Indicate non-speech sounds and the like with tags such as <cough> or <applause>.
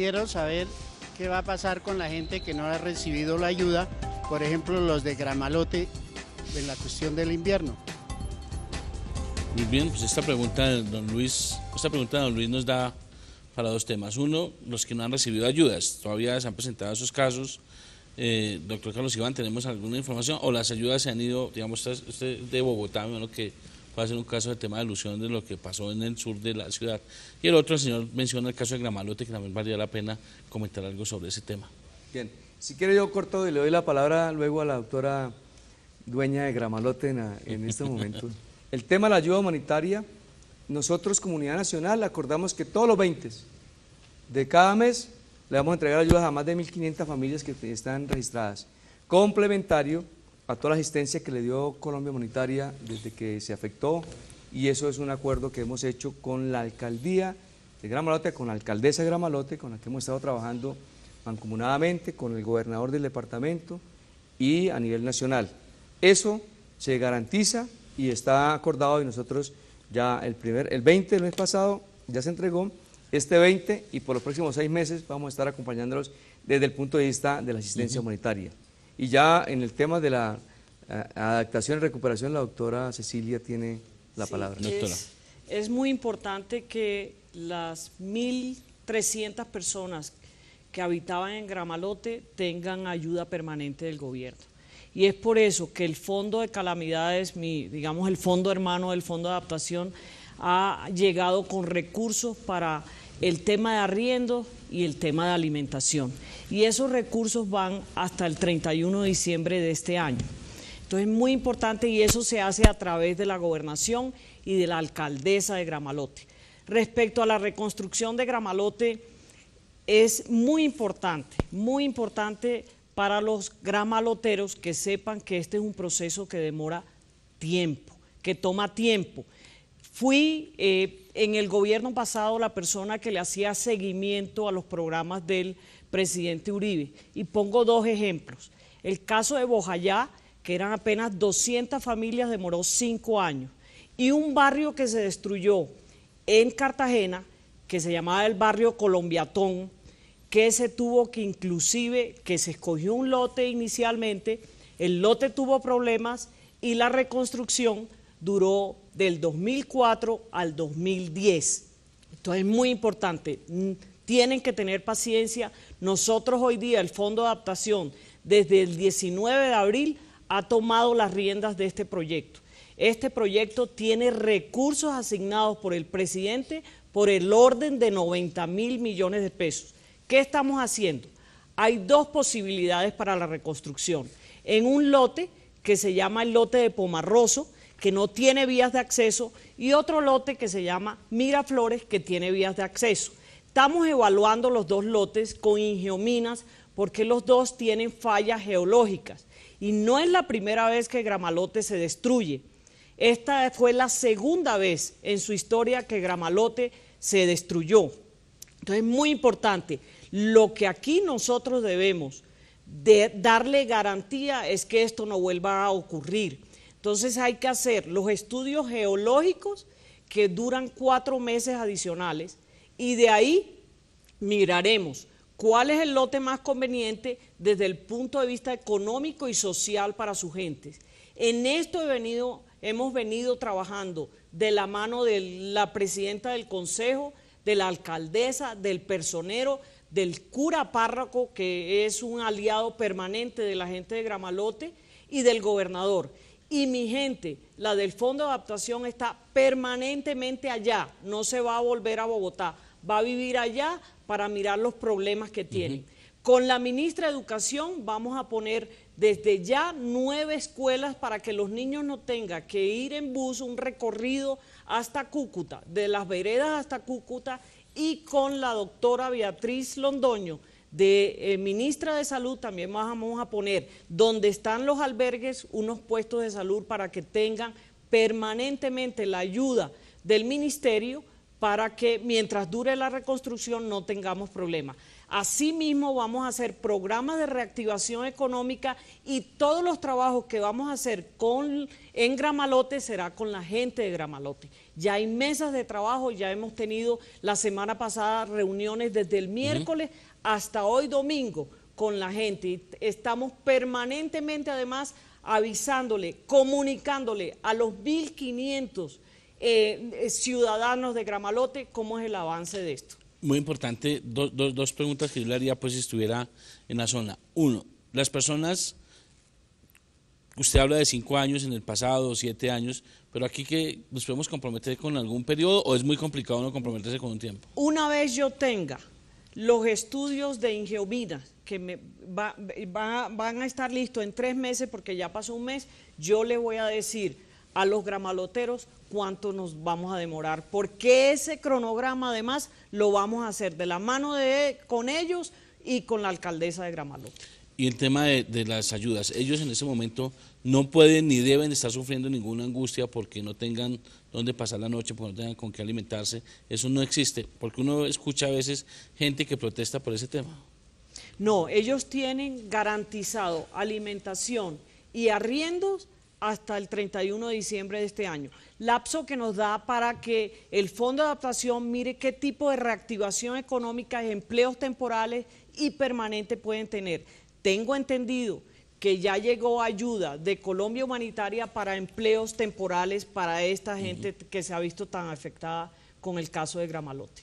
quiero saber qué va a pasar con la gente que no ha recibido la ayuda, por ejemplo los de Gramalote, en la cuestión del invierno. Muy bien, pues esta pregunta de don Luis, esta pregunta don Luis nos da para dos temas. Uno, los que no han recibido ayudas, todavía se han presentado esos casos. Eh, doctor Carlos Iván, ¿tenemos alguna información? ¿O las ayudas se han ido, digamos, de Bogotá, menos que va a ser un caso de tema de alusión de lo que pasó en el sur de la ciudad. Y el otro, señor menciona el caso de Gramalote, que también valdría la pena comentar algo sobre ese tema. Bien, si quiere yo corto y le doy la palabra luego a la doctora dueña de Gramalote en, en este momento. <laughs> el tema de la ayuda humanitaria, nosotros Comunidad Nacional acordamos que todos los 20 de cada mes le vamos a entregar ayudas a más de 1.500 familias que están registradas. Complementario a toda la asistencia que le dio Colombia Humanitaria desde que se afectó y eso es un acuerdo que hemos hecho con la alcaldía de Gramalote, con la alcaldesa de Gramalote, con la que hemos estado trabajando mancomunadamente, con el gobernador del departamento y a nivel nacional. Eso se garantiza y está acordado y nosotros ya el, primer, el 20 del mes pasado ya se entregó, este 20 y por los próximos seis meses vamos a estar acompañándolos desde el punto de vista de la asistencia humanitaria. Y ya en el tema de la adaptación y recuperación, la doctora Cecilia tiene la palabra. Es, muy importante que las 1.300 personas que habitaban en Gramalote tengan ayuda permanente del gobierno. Y es por eso que el Fondo de Calamidades, mi, digamos el fondo hermano del Fondo de Adaptación, ha llegado con recursos para el tema de arriendo y el tema de alimentación. Y esos recursos van hasta el 31 de diciembre de este año. Entonces es muy importante y eso se hace a través de la gobernación y de la alcaldesa de Gramalote. Respecto a la reconstrucción de Gramalote, es muy importante, muy importante para los gramaloteros que sepan que este es un proceso que demora tiempo, que toma tiempo Fui eh, en el gobierno pasado la persona que le hacía seguimiento a los programas del presidente Uribe. Y pongo dos ejemplos. El caso de Bojayá, que eran apenas 200 familias, demoró cinco años. Y un barrio que se destruyó en Cartagena, que se llamaba el barrio Colombiatón, que se tuvo que inclusive, que se escogió un lote inicialmente, el lote tuvo problemas y la reconstrucción duró del 2004 al 2010. Esto es muy importante. Mm, tienen que tener paciencia. Nosotros hoy día, el Fondo de Adaptación, desde el 19 de abril, ha tomado las riendas de este proyecto. Este proyecto tiene recursos asignados por el presidente por el orden de 90 mil millones de pesos. ¿Qué estamos haciendo? Hay dos posibilidades para la reconstrucción. En un lote que se llama el lote de Pomarroso, que no tiene vías de acceso, y otro lote que se llama Miraflores, que tiene vías de acceso. Estamos evaluando los dos lotes con Ingeominas porque los dos tienen fallas geológicas y no es la primera vez que Gramalote se destruye. Esta fue la segunda vez en su historia que Gramalote se destruyó. Entonces es muy importante. Lo que aquí nosotros debemos darle garantía es que esto no vuelva a ocurrir. Entonces hay que hacer los estudios geológicos que duran cuatro meses adicionales y de ahí miraremos cuál es el lote más conveniente desde el punto de vista económico y social para su gente. En esto venido, hemos venido trabajando de la mano de la presidenta del consejo, de la alcaldesa, del personero, del cura párroco, que es un aliado permanente de la gente de Gramalote, y del gobernador. Y mi gente, la del Fondo de Adaptación está permanentemente allá, no se va a volver a Bogotá, va a vivir allá para mirar los problemas que tienen. Con la ministra de Educación vamos a poner desde ya nueve escuelas para que los niños no tengan que ir en bus un recorrido hasta Cúcuta, de las veredas hasta Cúcuta, y con la doctora Beatriz Londoño de eh, ministra de salud también vamos a poner donde están los albergues unos puestos de salud para que tengan permanentemente la ayuda del ministerio para que mientras dure la reconstrucción no tengamos problemas. Asimismo, vamos a hacer programas de reactivación económica y todos los trabajos que vamos a hacer con, en Gramalote será con la gente de Gramalote. Ya hay mesas de trabajo, ya hemos tenido la semana pasada reuniones desde el miércoles hasta hoy domingo con la gente. estamos permanentemente además avisándole, comunicándole a los 1.500 eh, ciudadanos de Gramalote, ¿cómo es el avance de esto? Muy importante, dos preguntas que yo le haría pues si estuviera en la zona. Uno, las personas, usted habla de cinco años en el pasado, siete años, pero aquí que nos podemos comprometer con algún periodo o es muy complicado no comprometerse con un tiempo. Una vez yo tenga los estudios de Ingeomina, que me van a estar listos en tres meses porque ya pasó un mes, yo le voy a decir a los gramaloteros cuánto nos vamos a demorar, porque ese cronograma además lo vamos a hacer de la mano de con ellos y con la alcaldesa de Gramalote. Y el tema de, de las ayudas, ellos en ese momento no pueden ni deben estar sufriendo ninguna angustia porque no tengan dónde pasar la noche, porque no tengan con qué alimentarse, eso no existe, porque uno escucha a veces gente que protesta por ese tema. No, ellos tienen garantizado alimentación y arriendos hasta el 31 de diciembre de este año. Lapso que nos da para que el Fondo de Adaptación mire qué tipo de reactivación económica, empleos temporales y permanentes pueden tener. Tengo entendido que ya llegó ayuda de Colombia Humanitaria para empleos temporales para esta gente que se ha visto tan afectada con el caso de Gramalote.